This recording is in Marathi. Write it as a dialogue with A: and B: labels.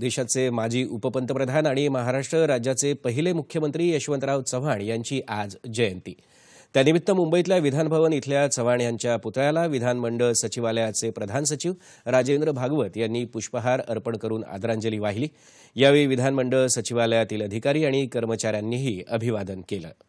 A: देशाचे माजी उपपंतप्रधान आणि महाराष्ट्र राज्याचे पहिले मुख्यमंत्री यशवंतराव चव्हाण यांची आज जयंती त्यानिमित्त मुंबईतल्या विधानभवन इथल्या चव्हाण यांच्या पुतळ्याला विधानमंडळ सचिवालयाचे प्रधान सचिव राजेंद्र भागवत यांनी पुष्पहार अर्पण करून आदरांजली वाहिली यावेळी विधानमंडळ सचिवालयातील अधिकारी आणि कर्मचाऱ्यांनीही अभिवादन केलं